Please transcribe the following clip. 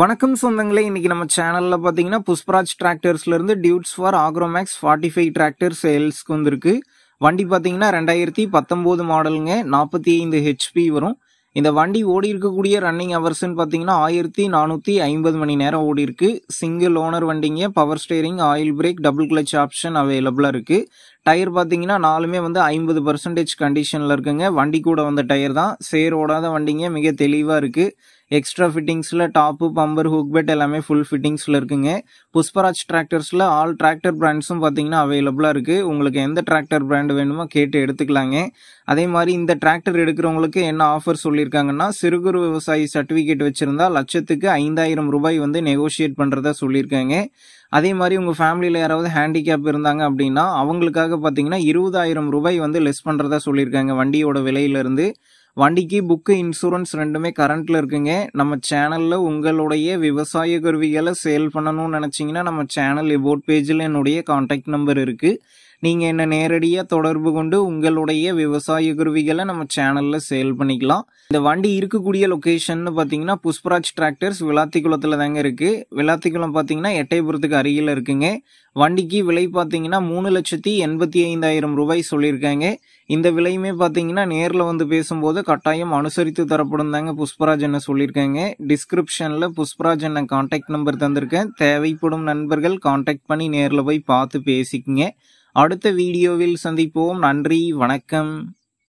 வணக்கம் சொந்தங்களே இன்னைக்கு நம்ம சேனல்ல பாத்தீங்கன்னா புஷ்பராஜ் டிராக்டர்ஸ்ல இருந்து Deutz Fahr Agromaxx forty five tractor சேல்ஸ்க்கு வந்திருக்கு வண்டி பாத்தீங்கன்னா ரெண்டாயிரத்தி பத்தொன்பது மாடலுங்க நாற்பத்தி ஐந்து ஹெச்பி வரும் இந்த வண்டி ஓடி இருக்கக்கூடிய ரன்னிங் ஹவர்ஸ்ன்னு பார்த்தீங்கன்னா ஆயிரத்தி நானூற்றி ஐம்பது மணி நேரம் ஓடி இருக்கு சிங்கிள் ஓனர் வண்டிங்க power steering oil brake double clutch option அவைலபிளாக இருக்குது டயர் பார்த்தீங்கன்னா நாலுமே வந்து ஐம்பது பர்சன்டேஜ் கண்டிஷனில் இருக்குங்க வண்டி கூட வந்த டயர் தான் சேர் ஓடாத வண்டிங்க மிக தெளிவாக இருக்குது எக்ஸ்ட்ரா ஃபிட்டிங்ஸில் டாப்பு பம்பர் ஹூக் பெட் எல்லாமே ஃபுல் ஃபிட்டிங்ஸில் இருக்குங்க புஷ்பராஜ் டிராக்டர்ஸில் ஆல் டிராக்டர் பிராண்ட்ஸும் பார்த்தீங்கன்னா அவைலபிளாக இருக்குது உங்களுக்கு எந்த டிராக்டர் பிராண்டு வேணுமோ கேட்டு எடுத்துக்கலாங்க அதே மாதிரி இந்த டிராக்டர் எடுக்கிறவங்களுக்கு என்ன ஆஃபர் சொல்லியிருக்காங்கன்னா சிறு குறு விவசாயி சர்டிஃபிகேட் வச்சுருந்தா லட்சத்துக்கு ஐந்தாயிரம் ரூபாய் வந்து நெகோஷியேட் பண்ணுறதா சொல்லியிருக்காங்க அதே மாதிரி உங்கள் ஃபேமிலியில் யாராவது ஹேண்டிகேப் இருந்தாங்க அப்படின்னா அவங்களுக்காக பார்த்தீங்கன்னா இருபதாயிரம் ரூபாய் வந்து லெஸ் பண்ணுறதா சொல்லியிருக்காங்க வண்டியோட விலையிலேருந்து வண்டிக்கு புக்கு இன்சூரன்ஸ் ரெண்டுமே கரண்ட்டில் இருக்குங்க நம்ம சேனலில் உங்களுடைய விவசாய கருவிகளை சேல் பண்ணணும்னு நினச்சிங்கன்னா நம்ம சேனல் இபோட் பேஜில் என்னுடைய காண்டாக்ட் நம்பர் இருக்குது நீங்கள் என்னை நேரடியாக தொடர்பு கொண்டு உங்களுடைய விவசாய குருவிகளை நம்ம சேனலில் சேல் பண்ணிக்கலாம் இந்த வண்டி இருக்கக்கூடிய லொக்கேஷன் பார்த்தீங்கன்னா புஷ்பராஜ் டிராக்டர்ஸ் விளாத்திக்குளத்தில் தாங்க இருக்குது விளாத்திக்குளம் பார்த்தீங்கன்னா எட்டயபுரத்துக்கு அருகில் இருக்குங்க வண்டிக்கு விலை பார்த்தீங்கன்னா மூணு லட்சத்தி எண்பத்தி ஐந்தாயிரம் ரூபாய் சொல்லியிருக்காங்க இந்த விலையுமே பார்த்தீங்கன்னா நேரில் வந்து பேசும்போது கட்டாயம் அனுசரித்து தரப்படும் தாங்க புஷ்பராஜ் என்ன சொல்லியிருக்காங்க டிஸ்கிரிப்ஷனில் புஷ்பராஜ் என்ன கான்டாக்ட் நம்பர் தந்திருக்கேன் தேவைப்படும் நண்பர்கள் கான்டாக்ட் பண்ணி நேரில் போய் பார்த்து பேசிக்கங்க அடுத்த வீடியோவில் சந்திப்போம் நன்றி வணக்கம்